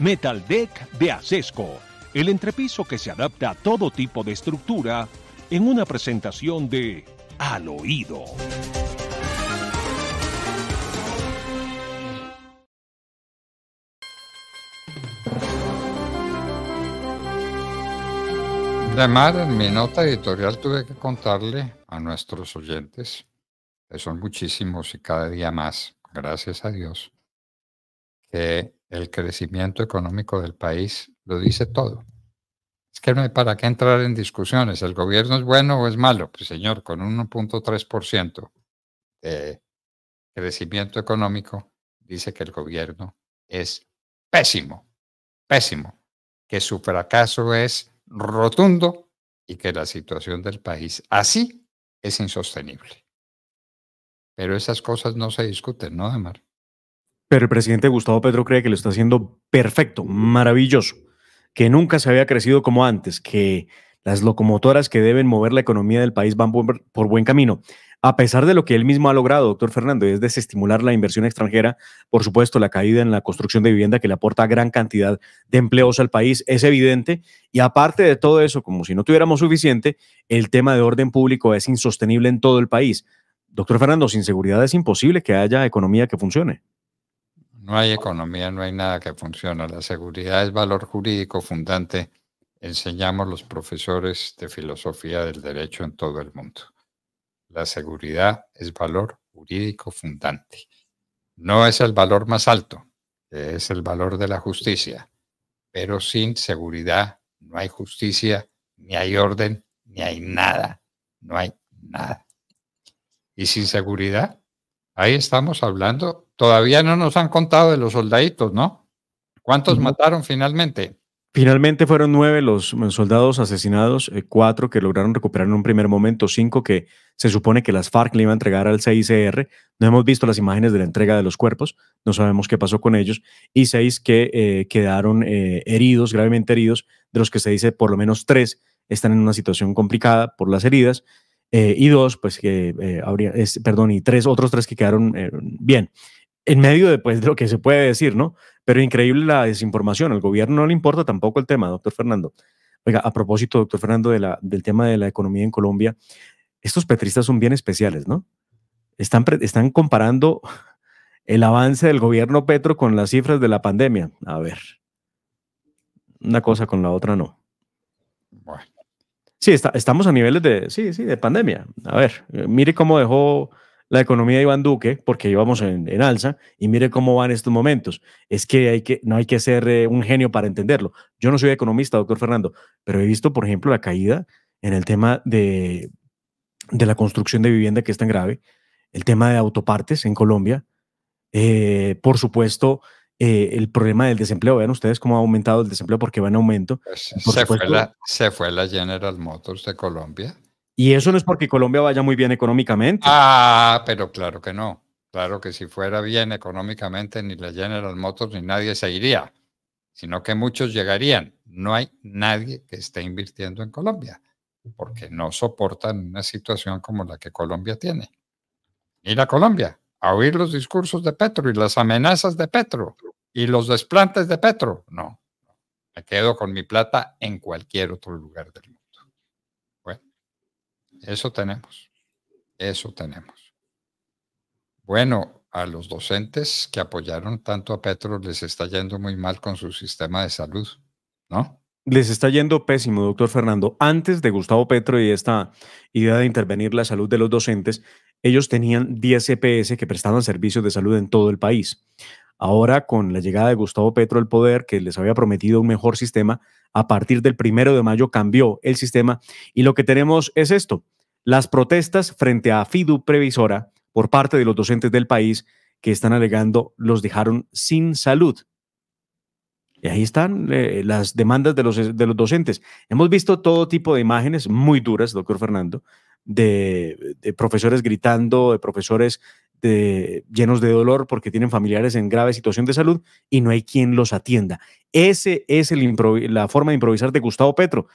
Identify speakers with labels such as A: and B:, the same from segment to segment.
A: Metal Deck de Acesco, el entrepiso que se adapta a todo tipo de estructura en una presentación de
B: Al Oído. Además, en mi nota editorial tuve que contarle a nuestros oyentes, que son muchísimos y cada día más, gracias a Dios, que el crecimiento económico del país lo dice todo. Es que no hay para qué entrar en discusiones. ¿El gobierno es bueno o es malo? Pues señor, con 1.3% de crecimiento económico, dice que el gobierno es pésimo, pésimo, que su fracaso es rotundo y que la situación del país así es insostenible. Pero esas cosas no se discuten, ¿no, Amar?
A: Pero el presidente Gustavo Petro cree que lo está haciendo perfecto, maravilloso, que nunca se había crecido como antes, que las locomotoras que deben mover la economía del país van por, buen camino. A pesar de lo que él mismo ha logrado, doctor Fernando, es desestimular la inversión extranjera, por supuesto, la caída en la construcción de vivienda que le aporta gran cantidad de empleos al país es evidente. Y aparte de todo eso, como si no tuviéramos suficiente, el tema de orden público es insostenible en todo el país. Doctor Fernando, sin seguridad es imposible que haya economía que funcione
B: no hay economía, no hay nada que funcione. La seguridad es valor jurídico fundante. Enseñamos los profesores de filosofía del derecho en todo el mundo. La seguridad es valor jurídico fundante. No es el valor más alto, es el valor de la justicia. Pero sin seguridad no hay justicia, ni hay orden, ni hay nada. No hay nada. Y sin seguridad Ahí estamos hablando. Todavía no nos han contado de los soldaditos, ¿no? ¿Cuántos mataron finalmente? Finalmente
A: fueron nueve los soldados asesinados, eh, cuatro que lograron recuperar en un primer momento, cinco que se supone que las FARC le iban a entregar al CICR. E no hemos visto las imágenes de la entrega de los cuerpos, no sabemos qué pasó con ellos, y seis que eh, quedaron eh, heridos, gravemente heridos, de los que se dice por lo menos tres están en una situación complicada por las heridas eh, y dos, pues que eh, habría, perdón, y tres, otros tres que quedaron eh, bien. En medio de, pues, de lo que se puede decir, ¿no? Pero increíble la desinformación. Al gobierno no le importa tampoco el tema, doctor Fernando. Oiga, a propósito, doctor Fernando, de la, del tema de la economía en Colombia, estos petristas son bien especiales, ¿no? Están, están comparando el avance del gobierno Petro con las cifras de la pandemia. A ver, una cosa con la otra no. Sí, estamos a niveles de, de pandemia. A ver, mire cómo dejó la economía de Iván Duque, porque íbamos en, alza, y mire cómo van estos momentos. Es que, hay que no hay que ser eh, un genio para entenderlo. Yo no soy economista, doctor Fernando, pero he visto, por ejemplo, la caída en el tema de, la construcción de vivienda, que es tan grave, el tema de autopartes en Colombia, eh, por supuesto, eh, el problema del desempleo. Vean ustedes cómo ha aumentado el desempleo porque va en aumento.
B: Pues se, fue la, General Motors de Colombia.
A: Y eso no es porque Colombia vaya muy bien económicamente.
B: Ah, pero claro que no. Claro que si fuera bien económicamente, ni la General Motors ni nadie se iría, sino que muchos llegarían. No hay nadie que esté invirtiendo en Colombia, porque no soportan una situación como la que Colombia tiene. Ir a Colombia a oír los discursos de Petro y las amenazas de Petro. ¿Y los desplantes de Petro? No. Me quedo con mi plata en cualquier otro lugar del mundo. Bueno, eso tenemos. Eso tenemos. Bueno, a los docentes que apoyaron tanto a Petro les está yendo muy mal con su sistema de salud, ¿no?
A: Les está yendo pésimo, doctor Fernando. Antes de Gustavo Petro y esta idea de intervenir la salud de los docentes, ellos tenían 10 EPS que prestaban servicios de salud en todo el país. Ahora, con la llegada de Gustavo Petro al poder, que les había prometido un mejor sistema, a partir del primero de mayo cambió el sistema y lo que tenemos es esto, las protestas frente a FIDU previsora por parte de los docentes del país que están alegando los dejaron sin salud. Y ahí están eh, las demandas de los, de los docentes. Hemos visto todo tipo de imágenes muy duras, doctor Fernando, de, de profesores gritando, de profesores este, llenos de dolor porque tienen familiares en grave situación de salud y no hay quien los atienda. Ese es el la forma de improvisar de Gustavo Petro.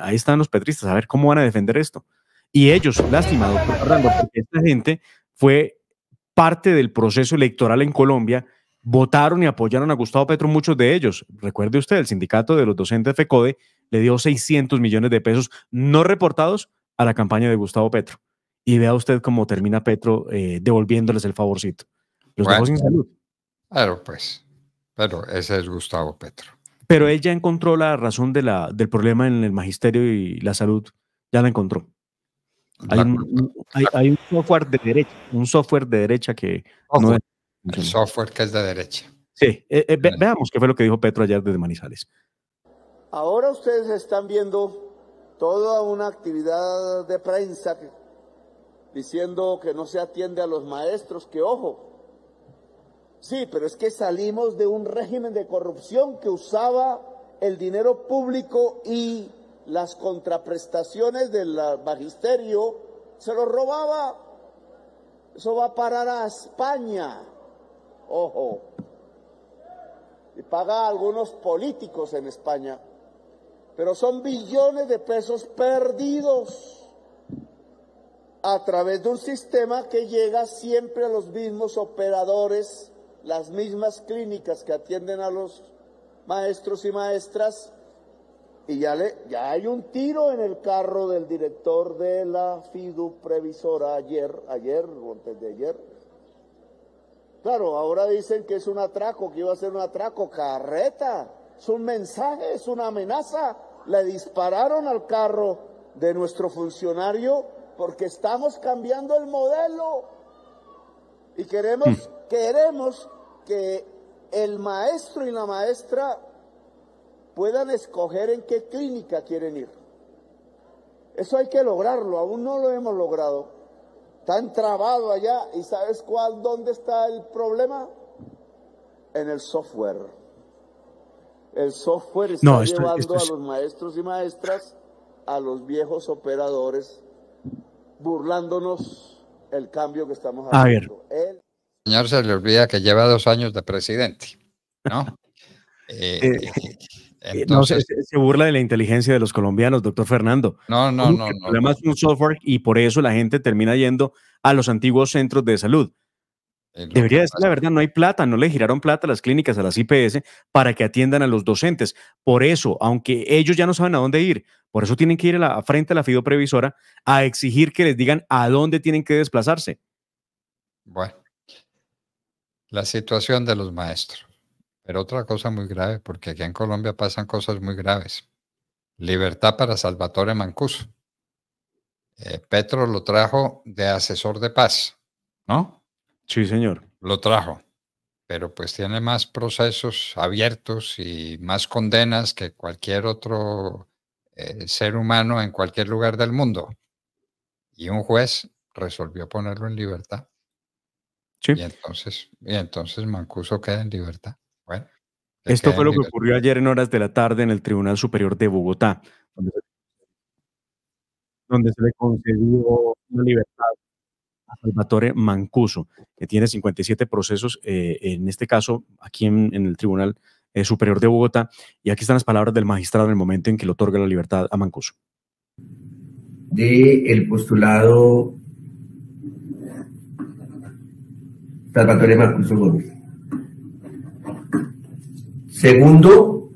A: Ahí están los petristas, a ver cómo van a defender esto. Y ellos, lástima, doctor porque esta gente fue parte del proceso electoral en Colombia, votaron y apoyaron a Gustavo Petro, muchos de ellos. Recuerde usted, el sindicato de los docentes FECODE le dio 600 millones de pesos no reportados a la campaña de Gustavo Petro y vea usted cómo termina Petro eh, devolviéndoles el favorcito. Los dejó sin salud.
B: pues. Pero ese es Gustavo Petro.
A: Pero él ya encontró la razón de la, del problema en el magisterio y la salud. Ya la encontró. Hay, un, software de derecha, un software de derecha que software que es de derecha. Sí, eh, eh, veamos qué fue lo que dijo Petro ayer desde Manizales.
C: Ahora ustedes están viendo toda una actividad de prensa que diciendo que no se atiende a los maestros, que ojo. Sí, pero es que salimos de un régimen de corrupción que usaba el dinero público y las contraprestaciones del magisterio, se lo robaba. Eso va a parar a España. Ojo. Y paga a algunos políticos en España. Pero son billones de pesos perdidos a través de un sistema que llega siempre a los mismos operadores, las mismas clínicas que atienden a los maestros y maestras, y ya, le, ya hay un tiro en el carro del director de la FIDU previsora ayer, ayer o antes de ayer. Claro, ahora dicen que es un atraco, que iba a ser un atraco, carreta, es un mensaje, es una amenaza. Le dispararon al carro de nuestro funcionario porque estamos cambiando el modelo y hmm. queremos, que el maestro y la maestra puedan escoger en qué clínica quieren ir. Eso hay que lograrlo, aún no lo hemos logrado. Está entrabado allá y ¿sabes cuál? ¿Dónde está el problema? En el software. El software está llevando a los maestros y maestras a los viejos operadores burlándonos el cambio que estamos haciendo. A ver.
B: El señor se le olvida que lleva dos años de presidente, ¿no? Eh, eh, eh, no, se,
A: burla de la inteligencia de los colombianos, doctor Fernando. No, no, no. El problema no, es un software y por eso la gente termina yendo a los antiguos centros de salud. Debería decir la verdad, no hay plata, no le giraron plata a las clínicas, a las IPS, para que atiendan a los docentes. Por eso, aunque ellos ya no saben a dónde ir, por eso tienen que ir a la, frente a la previsora a exigir que les digan
B: a dónde tienen que desplazarse. Bueno, la situación de los maestros. Pero otra cosa muy grave, porque aquí en Colombia pasan cosas muy graves. Libertad para Salvatore Mancuso. Eh, Petro lo trajo de asesor de paz, ¿no? Sí, señor. Lo trajo, pero pues tiene más procesos abiertos y más condenas que cualquier otro ser humano en cualquier lugar del mundo. Y un juez resolvió ponerlo en libertad. Sí. Y entonces, y entonces Mancuso queda en libertad. Bueno, Esto fue lo que
A: ocurrió ayer en horas de la tarde en el Tribunal Superior de Bogotá, donde, se le concedió una libertad a Salvatore Mancuso, que tiene 57 procesos, eh, en este caso aquí en, en el Tribunal eh, superior de Bogotá. Y aquí están las palabras del magistrado en el momento en que le otorga la libertad a Mancuso.
C: De el postulado Salvatore Mancuso Gómez. Segundo,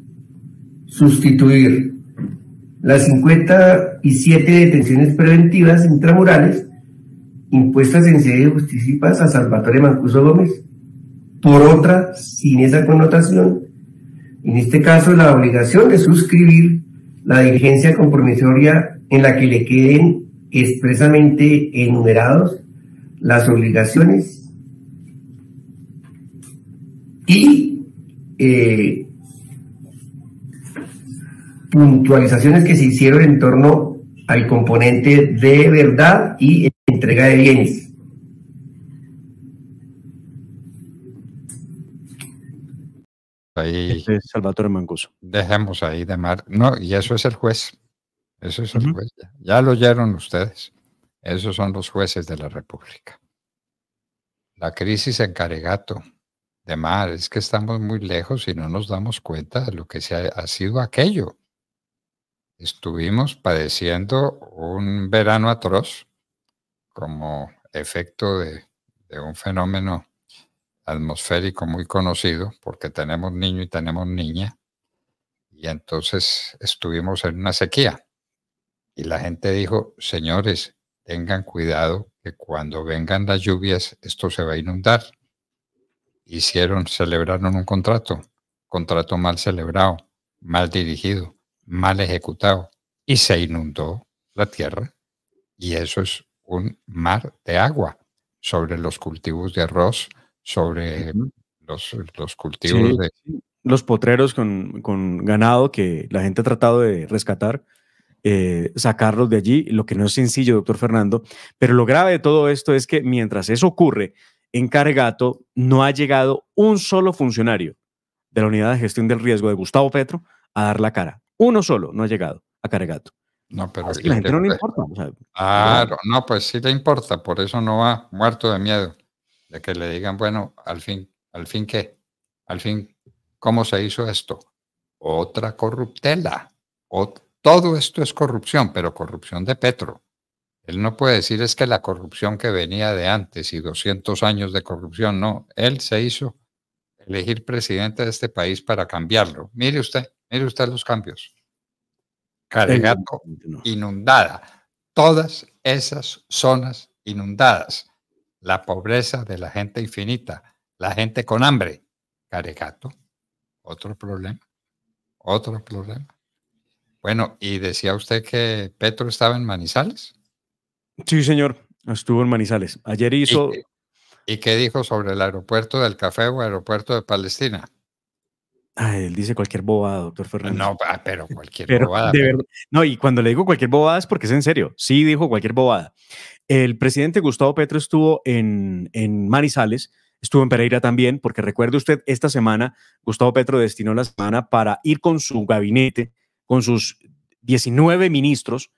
C: sustituir las 57 detenciones preventivas intramurales impuestas en sede de justicia a Salvatore Mancuso Gómez por otra sin esa connotación en este caso la obligación de suscribir la diligencia compromisoria en la que le queden expresamente enumerados las obligaciones y eh, puntualizaciones que se hicieron en torno al componente de verdad y entrega de bienes.
B: Ahí, este Dejemos ahí de mar. No, y eso es el juez. Eso es el juez. Ya. lo oyeron ustedes. Esos son los jueces de la República. La crisis en Caregato, de mar, es que estamos muy lejos y no nos damos cuenta de lo que se ha, sido aquello. Estuvimos padeciendo un verano atroz como efecto de un fenómeno atmosférico muy conocido, porque tenemos niño y tenemos niña, y entonces estuvimos en una sequía. Y la gente dijo, señores, tengan cuidado que cuando vengan las lluvias esto se va a inundar. Hicieron, celebraron un contrato, contrato mal celebrado, mal dirigido, mal ejecutado, y se inundó la tierra. Y eso es un mar de agua sobre los cultivos de arroz, sobre los, cultivos de... Los potreros con, ganado que la gente ha tratado
A: de rescatar, eh, sacarlos de allí, lo que no es sencillo, doctor Fernando. Pero lo grave de todo esto es que mientras eso ocurre, en Cargato no ha llegado un solo funcionario de la unidad de gestión del riesgo de Gustavo Petro a dar la cara. Uno solo no ha llegado
B: a Cargato. No, pero que la gente no le importa. no, pues sí le importa, por eso no va muerto de miedo de que le digan, bueno, al fin, al fin qué, al fin, ¿cómo se hizo esto? Otra corruptela. O, todo esto es corrupción, pero corrupción de Petro. Él no puede decir es que la corrupción que venía de antes y 200 años de corrupción, no. Él se hizo elegir presidente de este país para cambiarlo. Mire usted, mire usted los cambios. Caregato inundada. Todas esas zonas inundadas la pobreza de la gente infinita, la gente con hambre. Caregato, otro problema, otro problema. Bueno, y decía usted que Petro estaba en Manizales. Sí, señor, estuvo en Manizales. Ayer hizo... ¿Y, y qué dijo sobre el aeropuerto del Café o aeropuerto de Palestina? él dice cualquier bobada, doctor Fernández. No, ah, pero cualquier
D: bobada.
A: no, y cuando le digo cualquier bobada es porque es en serio. Sí, dijo cualquier bobada. El presidente Gustavo Petro estuvo en, en Manizales, estuvo en Pereira también, porque recuerde usted, esta semana Gustavo Petro destinó la semana para ir con su gabinete, con sus 19 ministros,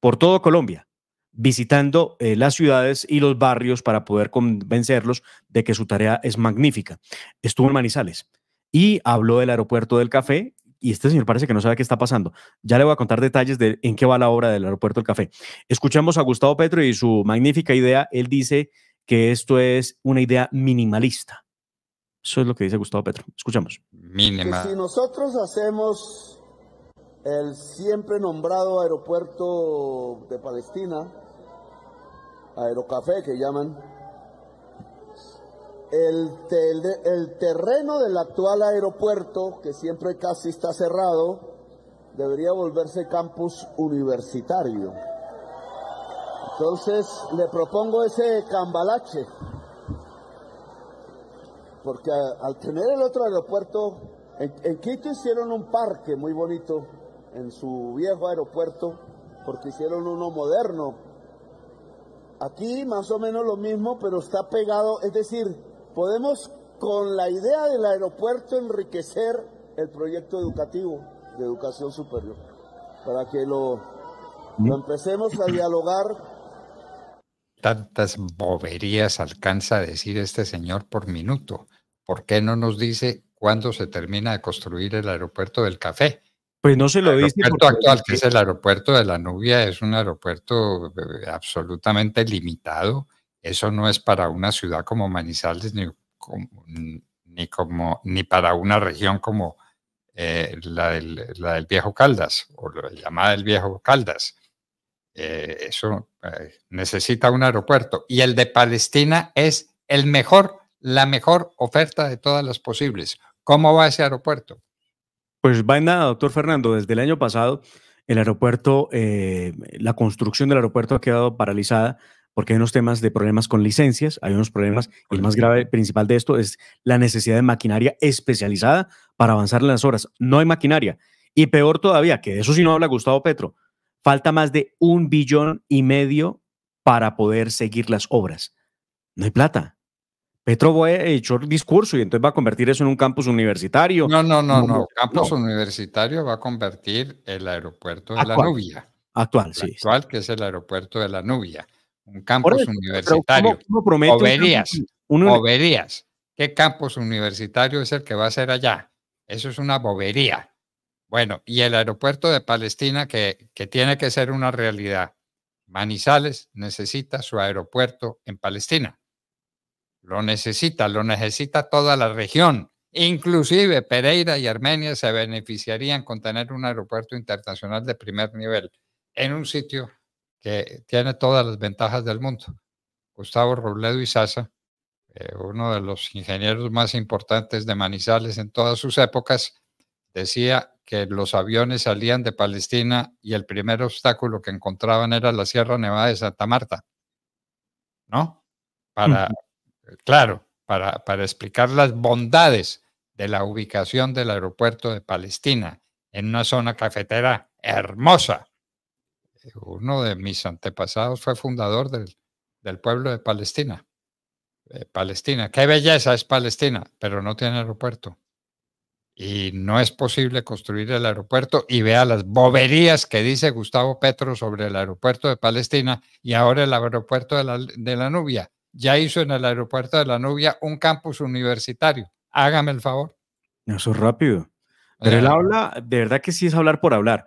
A: por todo Colombia, visitando eh, las ciudades y los barrios para poder convencerlos de que su tarea es magnífica. Estuvo en Manizales y habló del aeropuerto del café. Y este señor parece que no sabe qué está pasando. Ya le voy a contar detalles de en qué va la obra del aeropuerto del café. Escuchamos a Gustavo Petro y su magnífica idea. Él dice que esto es una idea minimalista. Eso es lo que dice Gustavo Petro. Escuchamos.
B: Mínima.
C: Si nosotros hacemos el siempre nombrado aeropuerto de Palestina, Aerocafé que llaman, el, terreno del actual aeropuerto, que siempre casi está cerrado, debería volverse campus universitario. Entonces le propongo ese cambalache, porque al tener el otro aeropuerto, en Quito hicieron un parque muy bonito en su viejo aeropuerto, porque hicieron uno moderno. Aquí más o menos lo mismo, pero está pegado, es decir, podemos con la idea del aeropuerto enriquecer el proyecto educativo de educación superior, para que lo, empecemos a dialogar.
B: Tantas boberías alcanza a decir este señor por minuto. ¿Por qué no nos dice cuándo se termina de construir el aeropuerto del café? Pues no se lo dice. El aeropuerto actual, que es el aeropuerto de la Nubia, es un aeropuerto eh, absolutamente limitado eso no es para una ciudad como Manizales ni, ni, para una región como eh, la, del, la, del, Viejo Caldas o la llamada del Viejo Caldas. Eh, eso eh, necesita un aeropuerto. Y el de Palestina es el mejor, la mejor oferta de todas las posibles. ¿Cómo va ese aeropuerto? Pues va en nada, doctor Fernando. Desde el año
A: pasado, el aeropuerto, la construcción del aeropuerto ha quedado paralizada porque hay unos temas de problemas con licencias, hay unos problemas, y el más grave principal de esto es la necesidad de maquinaria especializada para avanzar las obras. No hay maquinaria. Y peor todavía, que eso sí no habla Gustavo Petro, falta más de un billón y medio para poder seguir las obras. No hay plata. Petro va a echar discurso y entonces va a convertir eso en un campus universitario. No, no, no, no. Campus
B: universitario va a convertir el aeropuerto de la Nubia. Actual, sí. Actual, que es el aeropuerto de la Nubia un campus universitario. ¿cómo, ¿qué campus universitario es el que va a ser allá? Eso es una bobería. Bueno, y el aeropuerto de Palestina, que, que tiene que ser una realidad. Manizales necesita su aeropuerto en Palestina. Lo necesita, lo necesita toda la región. Inclusive Pereira y Armenia se beneficiarían con tener un aeropuerto internacional de primer nivel en un sitio que tiene todas las ventajas del mundo. Gustavo Robledo y eh, uno de los ingenieros más importantes de Manizales en todas sus épocas, decía que los aviones salían de Palestina y el primer obstáculo que encontraban era la Sierra Nevada de Santa Marta. ¿No? Para, claro, para, para explicar las bondades de la ubicación del aeropuerto de Palestina en una zona cafetera hermosa uno de mis antepasados fue fundador del, pueblo de Palestina. Eh, Palestina, qué belleza es Palestina, pero no tiene aeropuerto. Y no es posible construir el aeropuerto y vea las boberías que dice Gustavo Petro sobre el aeropuerto de Palestina y ahora el aeropuerto de la, de la Nubia. Ya hizo en el aeropuerto de la Nubia un campus universitario. Hágame el favor.
A: Eso es rápido. Pero eh. él habla, de verdad que sí es hablar por hablar.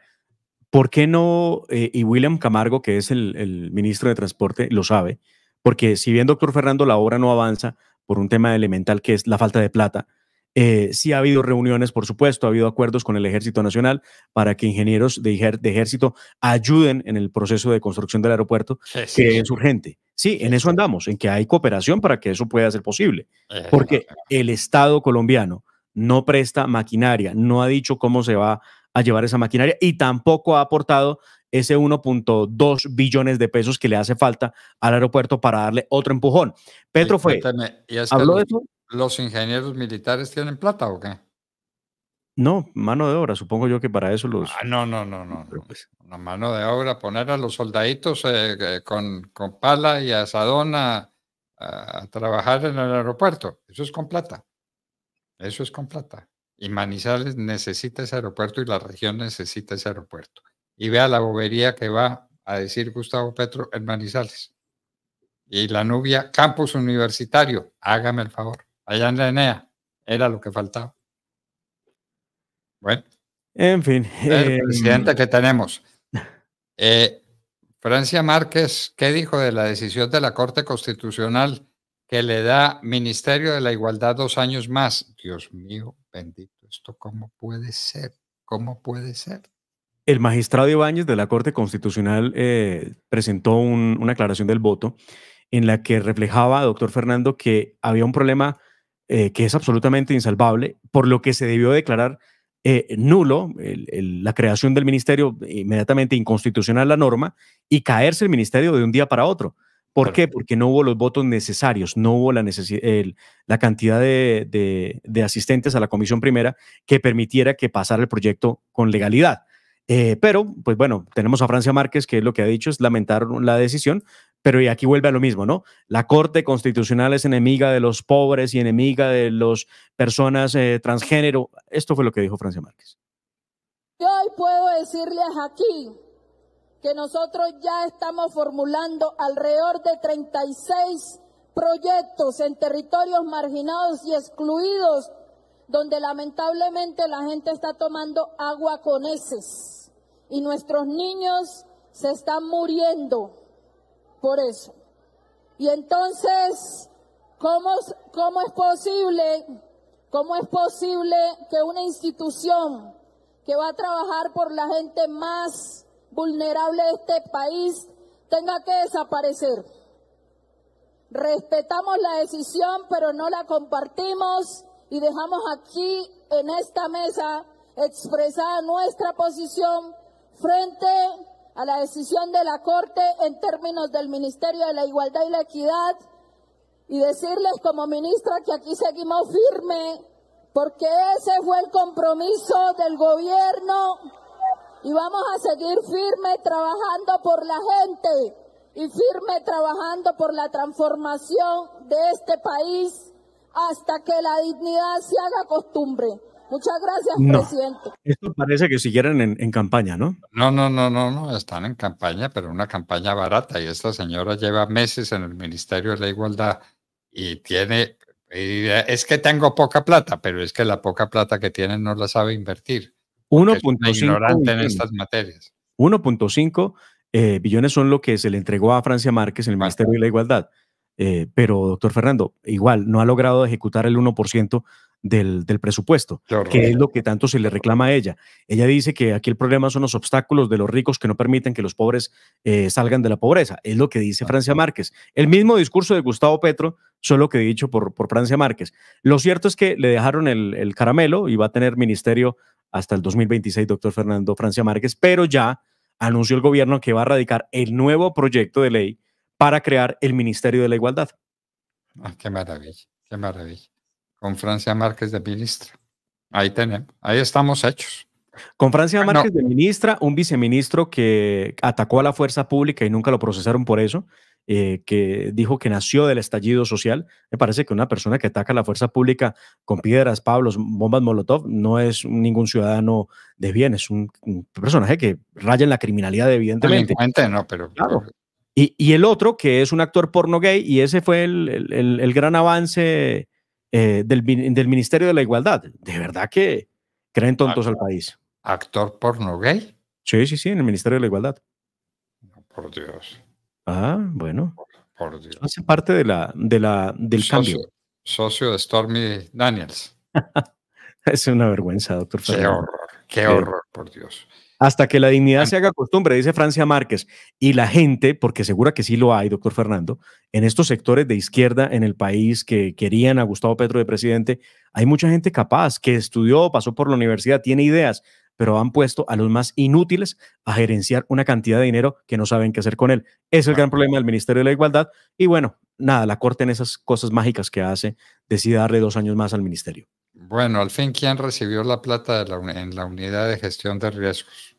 A: ¿Por qué no? Eh, y William Camargo, que es el, ministro de Transporte, lo sabe, porque si bien, doctor Fernando, la obra no avanza por un tema elemental que es la falta de plata, eh, sí ha habido reuniones, por supuesto, ha habido acuerdos con el Ejército Nacional para que ingenieros de, Ejército ayuden en el proceso de construcción del aeropuerto, que es urgente. Sí, en eso andamos, en que hay cooperación para que eso pueda ser posible, porque el Estado colombiano no presta maquinaria, no ha dicho cómo se va a llevar esa maquinaria y tampoco ha aportado ese 1.2 billones de pesos que le hace falta al aeropuerto para darle otro empujón. Petro fue. ¿habló los, de
B: eso? ¿Los ingenieros militares tienen plata o qué?
A: No, mano de obra, supongo yo que para eso los. Ah, no, no,
B: no, no. Pues La mano de obra, poner a los soldaditos eh, eh, con, con, pala y asadón a trabajar en el aeropuerto. Eso es con plata. Eso es con plata. Y Manizales necesita ese aeropuerto y la región necesita ese aeropuerto. Y vea la bobería que va a decir Gustavo Petro en Manizales. Y la nubia, campus universitario, hágame el favor. Allá en la ENEA, era lo que faltaba. Bueno. En fin. El eh, presidente que tenemos. Eh, Francia Márquez, ¿qué dijo de la decisión de la Corte Constitucional que le da Ministerio de la Igualdad dos años más. Dios mío, bendito, ¿esto cómo puede ser? ¿Cómo puede ser?
A: El magistrado Ibáñez de la Corte Constitucional eh, presentó una aclaración del voto en la que reflejaba, doctor Fernando, que había un problema eh, que es absolutamente insalvable, por lo que se debió declarar eh, nulo la creación del ministerio, inmediatamente inconstitucional la norma, y caerse el ministerio de un día para otro. ¿Por qué? Porque no hubo los votos necesarios, no hubo la, cantidad de, asistentes a la comisión primera que permitiera que pasara el proyecto con legalidad. Eh, pero, pues bueno, tenemos a Francia Márquez, que lo que ha dicho, es lamentar la decisión, pero y aquí vuelve a lo mismo, ¿no? La Corte Constitucional es enemiga de los pobres y enemiga de las personas eh, transgénero. Esto fue lo que dijo Francia Márquez.
D: Yo hoy puedo decirles aquí que nosotros ya estamos formulando alrededor de 36 proyectos en territorios marginados y excluidos, donde lamentablemente la gente está tomando agua con heces y nuestros niños se están muriendo por eso. Y entonces, ¿cómo, cómo es posible? ¿Cómo es posible que una institución que va a trabajar por la gente más vulnerable de este país tenga que desaparecer. Respetamos la decisión, pero no la compartimos y dejamos aquí en esta mesa expresada nuestra posición frente a la decisión de la Corte en términos del Ministerio de la Igualdad y la Equidad y decirles como ministra que aquí seguimos firme porque ese fue el compromiso del gobierno y vamos a seguir firme trabajando por la gente y firme trabajando por la transformación de este país hasta que la dignidad se haga costumbre. Muchas gracias, presidente.
B: Esto parece que siguieran en, campaña, ¿no? No, no, no, no, no, están en campaña, pero una campaña barata. Y esta señora lleva meses en el Ministerio de la Igualdad y tiene, es que tengo poca plata, pero es que la poca plata que tiene no la sabe invertir. 1.5
A: en eh, billones son lo que se le entregó a Francia Márquez en el Ministerio de la Igualdad. Eh, pero, doctor Fernando, igual no ha logrado ejecutar el 1% del, del, presupuesto, que es lo que tanto se le reclama a ella. Ella dice que aquí el problema son los obstáculos de los ricos que no permiten que los pobres eh, salgan de la pobreza. Es lo que dice Francia Márquez. El mismo discurso de Gustavo Petro, solo que dicho por, por Francia Márquez. Lo cierto es que le dejaron el, el caramelo y va a tener ministerio hasta el 2026, doctor Fernando Francia Márquez, pero ya anunció el gobierno que va a radicar el nuevo proyecto de ley para crear el Ministerio de la Igualdad.
B: Ah, qué maravilla, qué maravilla. Con Francia Márquez de ministra. Ahí tenemos, ahí estamos hechos. Con Francia ah, Márquez de ministra,
A: un viceministro que atacó a la fuerza pública y nunca lo procesaron por eso, eh, que dijo que nació del estallido social. Me parece que una persona que ataca a la fuerza pública con piedras, pablos, bombas molotov, no es ningún ciudadano de bien, es un, personaje que raya en la criminalidad, evidentemente. no, pero... Claro. Eh, y, el otro, que es un actor porno gay, y ese fue el, gran avance eh, del, Ministerio de la Igualdad. De verdad que creen ah, tontos al país actor porno gay. Sí, sí, sí, en el Ministerio de la Igualdad.
B: por Dios.
A: Ah, bueno. Por, Dios. Hace parte de la, de la, del cambio.
B: Socio de Stormy Daniels.
A: es una vergüenza, doctor. Qué horror, qué eh, horror, por Dios. Hasta que la dignidad se haga costumbre, dice Francia Márquez. Y la gente, porque segura que sí lo hay, doctor Fernando, en estos sectores de izquierda en el país que querían a Gustavo Petro de presidente, hay mucha gente capaz que estudió, pasó por la universidad, tiene ideas pero han puesto a los más inútiles a gerenciar una cantidad de dinero que no saben qué hacer con él. Es el gran problema del Ministerio de la Igualdad y bueno, nada, la Corte en esas cosas mágicas que hace decide darle dos años más al Ministerio.
B: Bueno, al fin, ¿quién recibió la plata en la unidad de gestión de riesgos?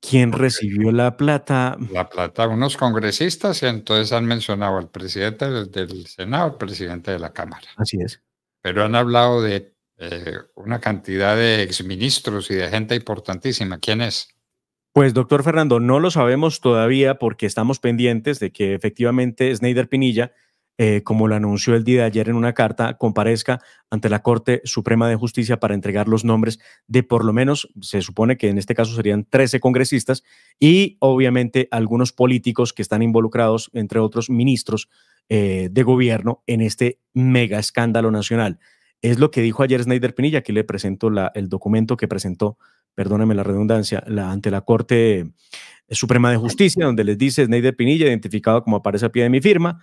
B: ¿Quién recibió la plata? La plata, unos congresistas, y entonces han mencionado al presidente del, del Senado, al presidente de la Cámara. Así es. Pero han hablado de eh, una cantidad de exministros y de gente importantísima. ¿Quién es? Pues doctor Fernando, no lo sabemos todavía porque estamos pendientes
A: de que efectivamente Snyder Pinilla, eh, como lo anunció el día de ayer en una carta, comparezca ante la Corte Suprema de Justicia para entregar los nombres de por lo menos, se supone que en este caso serían 13 congresistas y obviamente algunos políticos que están involucrados, entre otros ministros eh, de gobierno, en este mega escándalo nacional. Es lo que dijo ayer Snyder Pinilla, que le presento el documento que presentó, perdóname la redundancia, ante la Corte Suprema de Justicia, donde les dice Snyder Pinilla, identificado como aparece a pie de mi firma,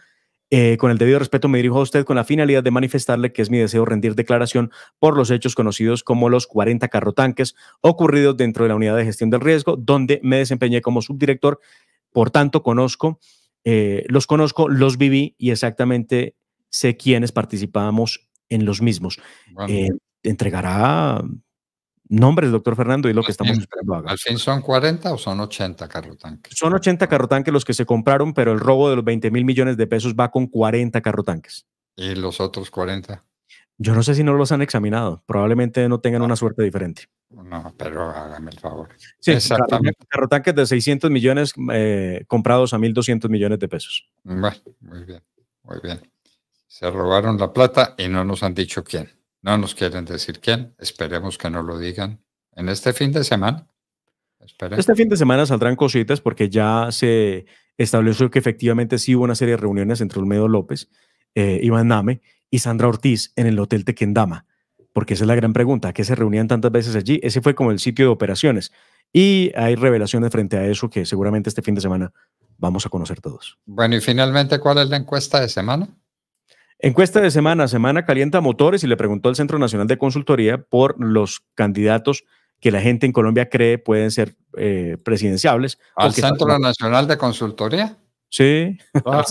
A: eh, con el debido respeto me dirijo a usted con la finalidad de manifestarle que es mi deseo rendir declaración por los hechos conocidos como los 40 carrotanques ocurridos dentro de la unidad de gestión del riesgo, donde me desempeñé como subdirector. Por tanto, conozco, eh, los conozco, los viví y exactamente sé quiénes participábamos en los mismos. Eh, entregará nombres, doctor Fernando, y lo que estamos
B: esperando ¿Al fin son 40 o son 80 tanques?
A: Son 80 tanques los que se compraron, pero el robo de los 20 mil millones de pesos va con 40 tanques.
B: ¿Y los otros 40?
A: Yo no sé si no los han examinado. Probablemente no tengan una suerte diferente.
B: No, pero hágame el favor.
A: Sí, Exactamente. Carrotanques de 600 millones eh, comprados a 1.200 millones de pesos.
B: Bueno, muy bien, muy bien. Se robaron la plata y no nos han dicho quién. No nos quieren decir quién. Esperemos que no lo digan en este fin de semana.
A: Este fin de semana saldrán cositas porque ya se estableció que efectivamente sí hubo una serie de reuniones entre Olmedo López, eh, Iván Name y Sandra Ortiz en el Hotel Tequendama. Porque esa es la gran pregunta, qué se reunían tantas veces allí? Ese fue como el sitio de operaciones. Y hay revelaciones frente a eso que seguramente este fin de semana vamos a conocer todos.
B: Bueno, y finalmente, ¿cuál es la encuesta de semana? Encuesta de semana, semana
A: calienta motores y le preguntó al Centro Nacional de Consultoría por los candidatos que la gente en Colombia cree pueden ser presidenciales. Eh, presidenciables. ¿Al Centro
B: Nacional de Consultoría?
A: Sí. Ah,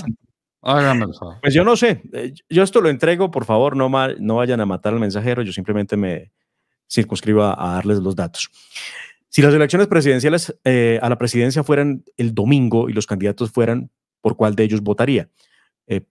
A: pues yo no sé, eh, yo esto lo entrego, por favor, no, mal, no vayan a matar al mensajero, yo simplemente me circunscribo a, darles los datos. Si las elecciones presidenciales eh, a la presidencia fueran el domingo y los candidatos fueran, ¿por cuál de ellos votaría?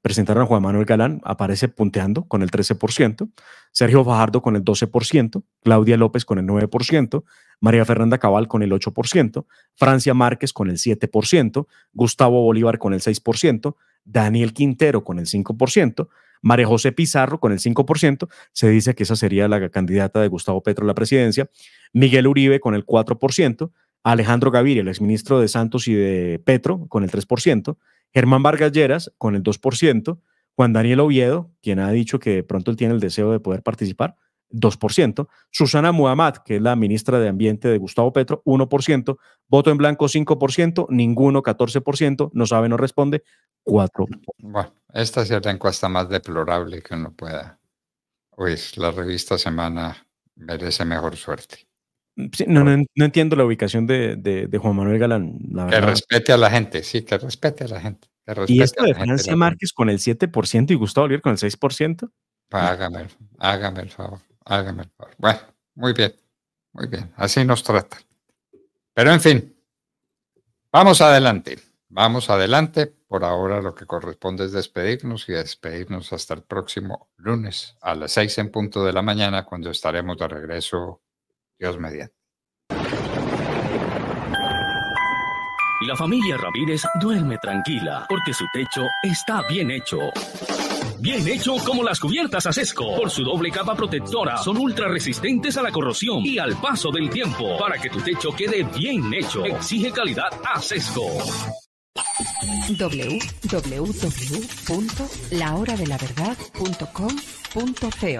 A: presentaron a Juan Manuel Galán, aparece punteando con el 13%, Sergio Fajardo con el 12%, Claudia López con el 9%, María Fernanda Cabal con el 8%, Francia Márquez con el 7%, Gustavo Bolívar con el 6%, Daniel Quintero con el 5%, María José Pizarro con el 5%, se dice que esa sería la candidata de Gustavo Petro a la presidencia, Miguel Uribe con el 4%, Alejandro Gaviria, el exministro de Santos y de Petro, con el 3%, Germán Vargas Lleras con el 2%, Juan Daniel Oviedo, quien ha dicho que de pronto él tiene el deseo de poder participar, 2%, Susana Muhammad, que es la ministra de Ambiente de Gustavo Petro, 1%, voto en blanco 5%, ninguno 14%, no sabe, no responde, 4%.
B: Bueno, esta es la encuesta más deplorable que uno pueda Pues La revista Semana merece mejor suerte
A: no, no, entiendo la ubicación de, Juan Manuel Galán. que respete
B: a la gente, sí, que respete a la gente. y esto de Francia
A: Márquez con el 7% y Gustavo Oliver con el 6%.
B: Hágame, hágame el favor, hágame el favor. Bueno, muy bien, muy bien, así nos trata. Pero en fin, vamos adelante, vamos adelante. Por ahora lo que corresponde es despedirnos y despedirnos hasta el próximo lunes a las 6 en punto de la mañana cuando estaremos de regreso Dios mediante.
A: La familia Ramírez duerme tranquila porque su techo está bien hecho. Bien hecho como las cubiertas a Por su doble capa protectora son ultra resistentes a la corrosión y al paso del tiempo. Para que tu techo quede bien hecho, exige calidad a sesco
D: www.lahoradelaverdad.com.co